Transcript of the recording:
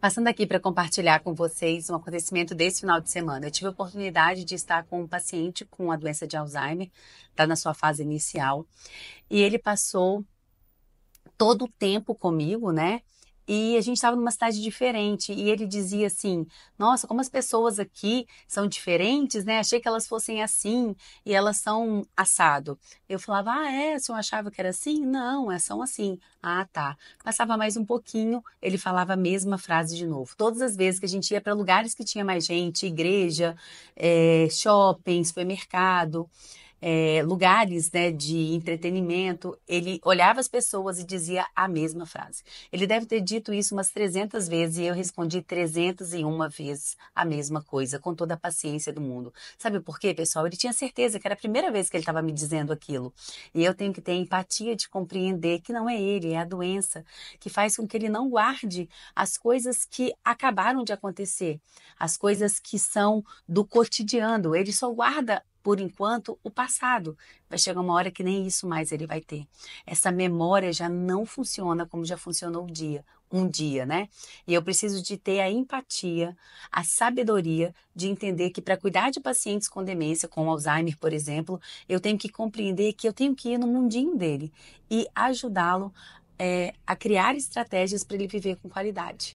Passando aqui para compartilhar com vocês um acontecimento desse final de semana. Eu tive a oportunidade de estar com um paciente com a doença de Alzheimer, está na sua fase inicial, e ele passou todo o tempo comigo, né? E a gente estava numa cidade diferente e ele dizia assim: "Nossa, como as pessoas aqui são diferentes, né? Achei que elas fossem assim e elas são assado". Eu falava: "Ah, é, o senhor achava que era assim? Não, é são assim". Ah, tá. Passava mais um pouquinho, ele falava a mesma frase de novo. Todas as vezes que a gente ia para lugares que tinha mais gente, igreja, é, shopping, supermercado, é, lugares né, de entretenimento, ele olhava as pessoas e dizia a mesma frase. Ele deve ter dito isso umas 300 vezes e eu respondi 301 vezes a mesma coisa, com toda a paciência do mundo. Sabe por quê, pessoal? Ele tinha certeza que era a primeira vez que ele estava me dizendo aquilo. E eu tenho que ter empatia de compreender que não é ele, é a doença, que faz com que ele não guarde as coisas que acabaram de acontecer, as coisas que são do cotidiano. Ele só guarda por enquanto, o passado. Vai chegar uma hora que nem isso mais ele vai ter. Essa memória já não funciona como já funcionou o dia, um dia, né? E eu preciso de ter a empatia, a sabedoria de entender que para cuidar de pacientes com demência, com Alzheimer, por exemplo, eu tenho que compreender que eu tenho que ir no mundinho dele e ajudá-lo é, a criar estratégias para ele viver com qualidade.